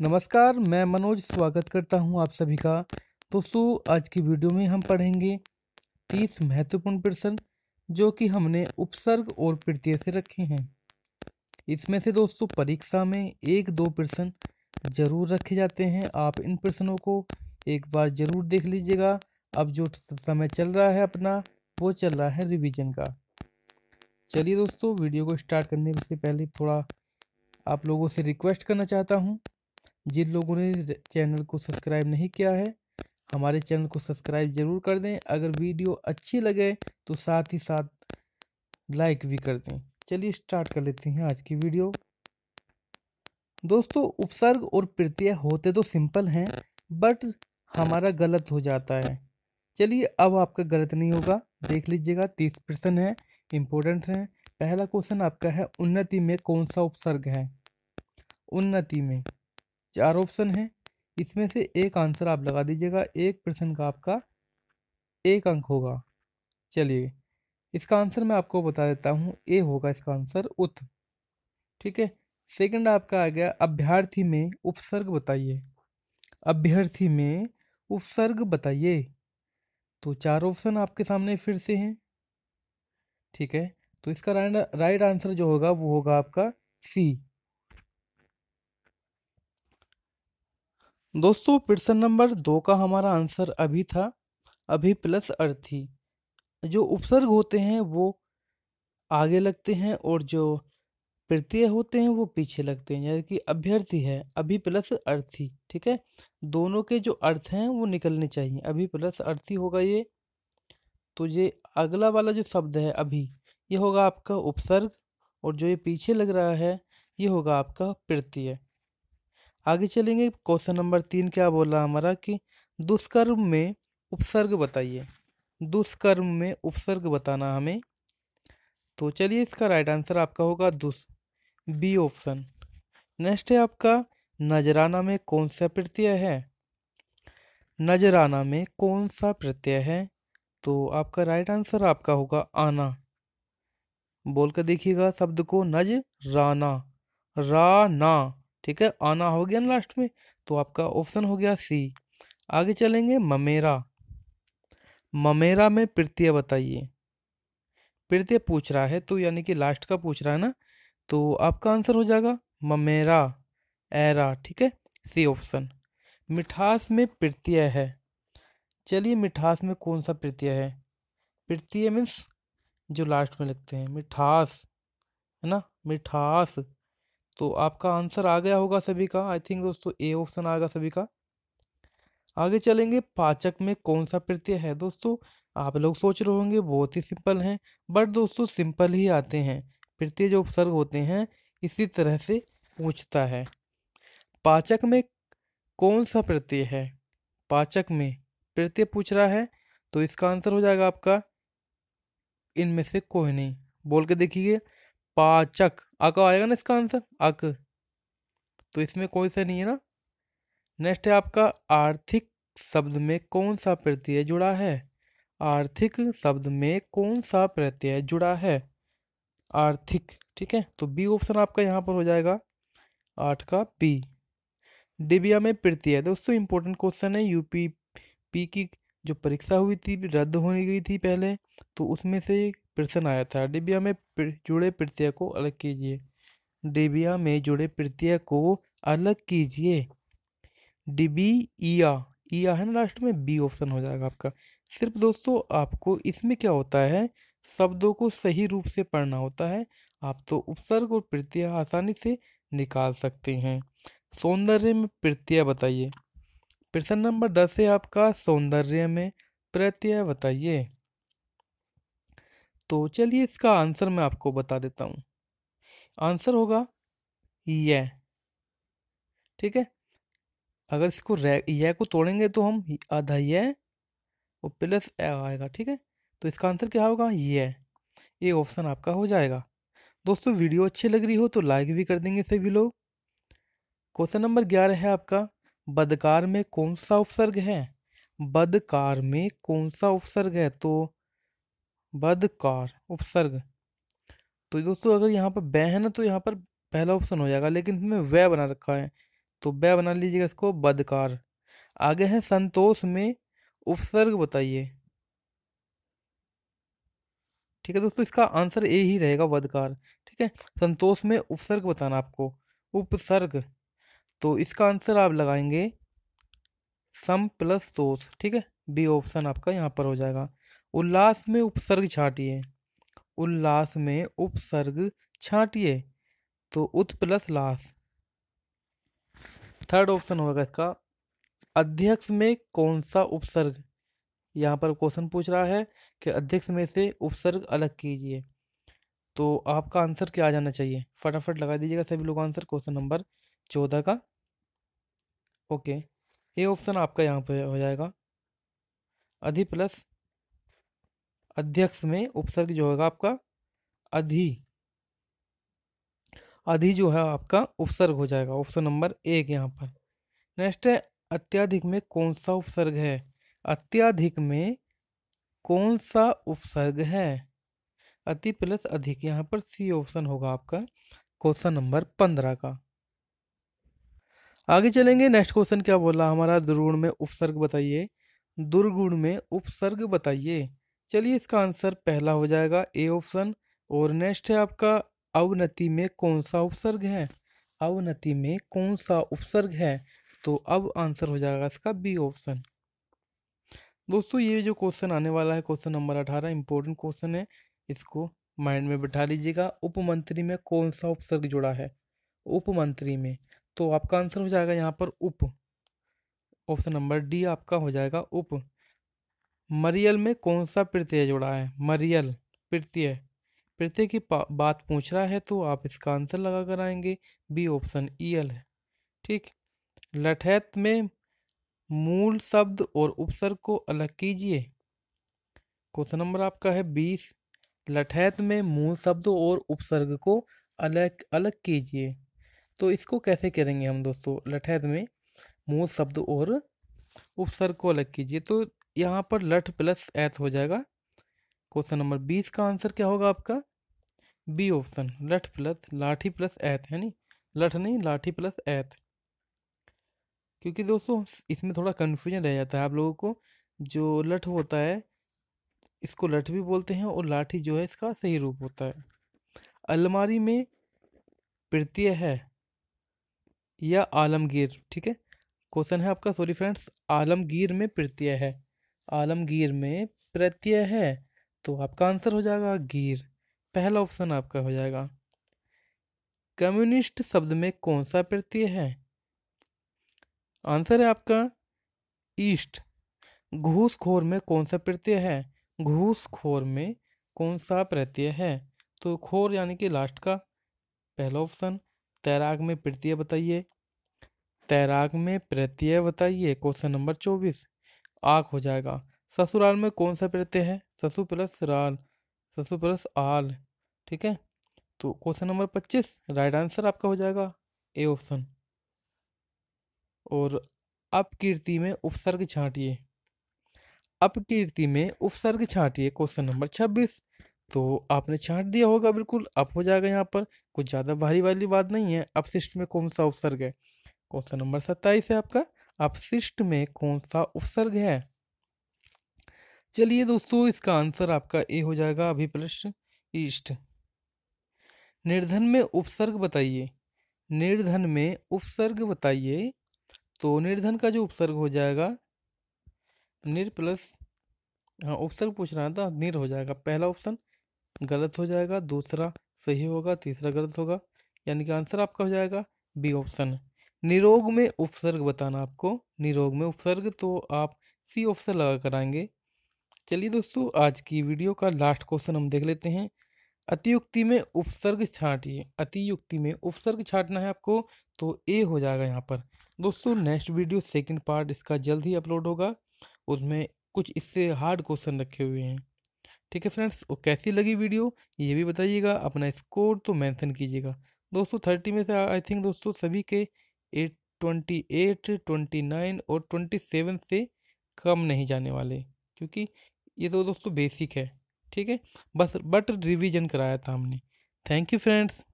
नमस्कार मैं मनोज स्वागत करता हूं आप सभी का दोस्तों आज की वीडियो में हम पढ़ेंगे तीस महत्वपूर्ण प्रश्न जो कि हमने उपसर्ग और प्रत्यय से रखे हैं इसमें से दोस्तों परीक्षा में एक दो प्रश्न जरूर रखे जाते हैं आप इन प्रश्नों को एक बार जरूर देख लीजिएगा अब जो समय चल रहा है अपना वो चल रहा है रिवीजन का चलिए दोस्तों वीडियो को स्टार्ट करने से पहले थोड़ा आप लोगों से रिक्वेस्ट करना चाहता हूँ जिन लोगों ने चैनल को सब्सक्राइब नहीं किया है हमारे चैनल को सब्सक्राइब जरूर कर दें अगर वीडियो अच्छी लगे तो साथ ही साथ लाइक भी कर दें चलिए स्टार्ट कर लेते हैं आज की वीडियो दोस्तों उपसर्ग और प्रत्यय होते तो सिंपल हैं बट हमारा गलत हो जाता है चलिए अब आपका गलत नहीं होगा देख लीजिएगा तीस प्रश्न है इम्पोर्टेंट है पहला क्वेश्चन आपका है उन्नति में कौन सा उपसर्ग है उन्नति में चार ऑप्शन हैं इसमें से एक आंसर आप लगा दीजिएगा एक प्रश्न का आपका एक अंक होगा चलिए इसका आंसर मैं आपको बता देता हूँ ए होगा इसका आंसर उत ठीक है सेकंड आपका आ गया अभ्यर्थी में उपसर्ग बताइए अभ्यर्थी में उपसर्ग बताइए तो चार ऑप्शन आपके सामने फिर से हैं ठीक है तो इसका राइट आंसर जो होगा वो होगा आपका सी दोस्तों प्रश्न नंबर दो का हमारा आंसर अभी था अभी प्लस अर्थी जो उपसर्ग होते हैं वो आगे लगते हैं और जो प्रत्यय होते हैं वो पीछे लगते हैं यानी कि अभ्यर्थी है अभी प्लस अर्थी ठीक है दोनों के जो अर्थ हैं वो निकलने चाहिए अभी प्लस अर्थी होगा ये तो ये अगला वाला जो शब्द है अभी ये होगा आपका उपसर्ग और जो ये पीछे लग रहा है ये होगा आपका प्रत्यय आगे चलेंगे क्वेश्चन नंबर तीन क्या बोला हमारा कि दुष्कर्म में उपसर्ग बताइए दुष्कर्म में उपसर्ग बताना हमें तो चलिए इसका राइट आंसर आपका होगा दुष बी ऑप्शन नेक्स्ट है आपका नजराना में कौन सा प्रत्यय है नजराना में कौन सा प्रत्यय है तो आपका राइट आंसर आपका होगा आना बोलकर देखिएगा शब्द को नज राना राना ठीक है आना हो गया ना लास्ट में तो आपका ऑप्शन हो गया सी आगे चलेंगे ममेरा ममेरा में प्रत्यय बताइए प्रत्यय पूछ रहा है तो यानी कि लास्ट का पूछ रहा है ना तो आपका आंसर हो जाएगा ममेरा एरा ठीक है सी ऑप्शन मिठास में प्रत्यय है चलिए मिठास में कौन सा प्रत्यय है प्रत्यय मीन्स जो लास्ट में लगते हैं मिठास है ना मिठास तो आपका आंसर आ गया होगा सभी का आई थिंक दोस्तों ए ऑप्शन आएगा सभी का आगे चलेंगे पाचक में कौन सा प्रत्यय है दोस्तों आप लोग सोच रहे होंगे बहुत ही सिंपल हैं बट दोस्तों सिंपल ही आते हैं प्रत्यय जो उपसर्ग होते हैं इसी तरह से पूछता है पाचक में कौन सा प्रत्यय है पाचक में प्रत्यय पूछ रहा है तो इसका आंसर हो जाएगा आपका इनमें से कोई नहीं बोल के देखिए पाचक अक आएगा ना इसका आंसर अक तो इसमें कोई सा नहीं है ना नेक्स्ट है आपका आर्थिक शब्द में कौन सा प्रत्यय जुड़ा है आर्थिक शब्द में कौन सा प्रत्यय जुड़ा है आर्थिक ठीक है तो बी ऑप्शन आपका यहाँ पर हो जाएगा आठ का बी डिबिया में प्रत्यय दोस्तों इंपॉर्टेंट क्वेश्चन है यूपी पी की जो परीक्षा हुई थी रद्द होने गई थी पहले तो उसमें से प्रश्न आया था डिबिया में जुड़े प्रत्यय को अलग कीजिए डिबिया में जुड़े प्रत्यय को अलग कीजिए डिबी ईया ईया है ना लास्ट में बी ऑप्शन हो जाएगा आपका सिर्फ दोस्तों आपको इसमें क्या होता है शब्दों को सही रूप से पढ़ना होता है आप तो उपसर्ग और प्रत्यय आसानी से निकाल सकते हैं सौंदर्य में प्रत्यय बताइए प्रश्न नंबर दस है आपका सौंदर्य में प्रत्यय बताइए तो चलिए इसका आंसर मैं आपको बता देता हूं आंसर होगा य ठीक है अगर इसको य को तोड़ेंगे तो हम आधा ये और प्लस ए आएगा ठीक है तो इसका आंसर क्या होगा ये ये ऑप्शन आपका हो जाएगा दोस्तों वीडियो अच्छी लग रही हो तो लाइक भी कर देंगे सभी लोग क्वेश्चन नंबर ग्यारह है आपका बदकार में कौन सा उपसर्ग है बदकार में कौन सा उपसर्ग है तो बदकार उपसर्ग तो दोस्तों अगर यहाँ पर वह है ना तो यहाँ पर पहला ऑप्शन हो जाएगा लेकिन इसमें वह बना रखा है तो वह बना लीजिएगा इसको बदकार आगे है संतोष में उपसर्ग बताइए ठीक है दोस्तों इसका आंसर ए ही रहेगा बदकार ठीक है संतोष में उपसर्ग बताना आपको उपसर्ग तो इसका आंसर आप लगाएंगे सम प्लस सोस ठीक है बी ऑप्शन आपका यहाँ पर हो जाएगा उल्लास में उपसर्ग छाटिए उल्लास में उपसर्ग छाटिए तो उत प्लस लास थर्ड ऑप्शन होगा इसका अध्यक्ष में कौन सा उपसर्ग यहाँ पर क्वेश्चन पूछ रहा है कि अध्यक्ष में से उपसर्ग अलग कीजिए तो आपका आंसर क्या आ जाना चाहिए फटाफट लगा दीजिएगा सभी लोग आंसर क्वेश्चन नंबर चौदह का ओके ये ऑप्शन आपका यहाँ पे हो जाएगा अधि प्लस अध्यक्ष में उपसर्ग जो होगा आपका अधि अधि जो है आपका उपसर्ग हो जाएगा ऑप्शन नंबर एक यहाँ पर नेक्स्ट है अत्याधिक में कौन सा उपसर्ग है अत्याधिक में कौन सा उपसर्ग है अति प्लस अधिक यहाँ पर सी ऑप्शन होगा आपका क्वेश्चन नंबर पंद्रह का आगे चलेंगे नेक्स्ट क्वेश्चन क्या बोला हमारा दुर्गुण में उपसर्ग बताइए दुर्गुण में उपसर्ग बताइए चलिए इसका आंसर पहला हो जाएगा ए ऑप्शन और नेक्स्ट है आपका अवनति में कौन सा उपसर्ग है अवनति में कौन सा उपसर्ग है तो अब आंसर हो जाएगा इसका बी ऑप्शन दोस्तों ये जो क्वेश्चन आने वाला है क्वेश्चन नंबर अठारह इंपॉर्टेंट क्वेश्चन है इसको माइंड में बैठा लीजिएगा उपमंत्री में कौन सा उपसर्ग जुड़ा है उपमंत्री में तो आपका आंसर हो जाएगा यहाँ पर उप ऑप्शन नंबर डी आपका हो जाएगा उप मरियल में कौन सा प्रत्यय जुड़ा है मरियल प्रत्यय प्रत्यय की बात पूछ रहा है तो आप इसका आंसर लगा कर आएंगे बी ऑप्शन ई एल है ठीक लठैत में मूल शब्द और उपसर्ग को अलग कीजिए क्वेश्चन नंबर आपका है बीस लठैत में मूल शब्द और उपसर्ग को अलग अलग कीजिए तो इसको कैसे करेंगे हम दोस्तों लठैद में मूल शब्द और उपसर्ग को अलग कीजिए तो यहाँ पर लठ प्लस एथ हो जाएगा क्वेश्चन नंबर बीस का आंसर क्या होगा आपका बी ऑप्शन लठ प्लस लाठी प्लस ऐत है नी लठ नहीं लाठी प्लस एथ क्योंकि दोस्तों इसमें थोड़ा कन्फ्यूजन रह जाता है आप लोगों को जो लठ होता है इसको लठ भी बोलते हैं और लाठी जो है इसका सही रूप होता है अलमारी में प्रत्यय है या आलमगीर ठीक है क्वेश्चन है आपका सॉरी फ्रेंड्स आलमगीर में प्रत्यय है आलमगीर में प्रत्यय है तो आपका आंसर हो जाएगा गीर पहला ऑप्शन आपका हो जाएगा कम्युनिस्ट शब्द में कौन सा प्रत्यय है आंसर है आपका ईस्ट घूसखोर में कौन सा प्रत्यय है घूसखोर में कौन सा प्रत्यय है तो खोर यानी कि लास्ट का पहला ऑप्शन तैराक में प्रत्यय बताइए तैराक में प्रत्यय बताइए क्वेश्चन नंबर चौबीस आख हो जाएगा ससुराल में कौन सा प्रत्यय है ससु प्लस राल ससु प्लस आल ठीक है तो क्वेश्चन नंबर पच्चीस राइट आंसर आपका हो जाएगा ए ऑप्शन और अपकीर्ति में उपसर्ग छाटिए अपकीर्ति में उपसर्ग छाटिए क्वेश्चन नंबर छब्बीस तो आपने छाट दिया होगा बिल्कुल, अप हो जाएगा यहाँ पर, कुछ ज़्यादा भारी वाली बात नहीं है। अपशिष्ट में कौन-सा उपसर्ग है? क्वेश्चन नंबर सत्ताईस है आपका, अपशिष्ट में कौन-सा उपसर्ग है? चलिए दोस्तों, इसका आंसर आपका ए हो जाएगा प्रश्न ईष्ट निर्धन में उपसर्ग बताइए, निर्धन में उपसर्ग बताइए, तो निर्धन का जो उपसर्ग हो जाएगा, निर प्लस हाँ, उपसर्ग पूछ रहा था, निर हो जाएगा पहला ऑप्शन गलत हो जाएगा दूसरा सही होगा तीसरा गलत होगा यानी कि आंसर आपका हो जाएगा बी ऑप्शन निरोग में उपसर्ग बताना आपको निरोग में उपसर्ग तो आप सी ऑप्शन लगा कर आएंगे चलिए दोस्तों आज की वीडियो का लास्ट क्वेश्चन हम देख लेते हैं अतियुक्ति में उपसर्ग छाटिए अतियुक्ति में उपसर्ग छाटना है आपको तो ए हो जाएगा यहाँ पर दोस्तों नेक्स्ट वीडियो सेकंड पार्ट इसका जल्द ही अपलोड होगा उसमें कुछ इससे हार्ड क्वेश्चन रखे हुए हैं ठीक है फ्रेंड्स और कैसी लगी वीडियो ये भी बताइएगा अपना स्कोर तो मेंशन कीजिएगा दोस्तों थर्टी में से आई थिंक दोस्तों सभी के eight twenty eight twenty nine और ट्वेंटी सेवन से कम नहीं जाने वाले क्योंकि ये तो दोस्तों बेसिक है ठीक है बस बट रिवीजन कराया था हमने थैंक यू फ्रेंड्स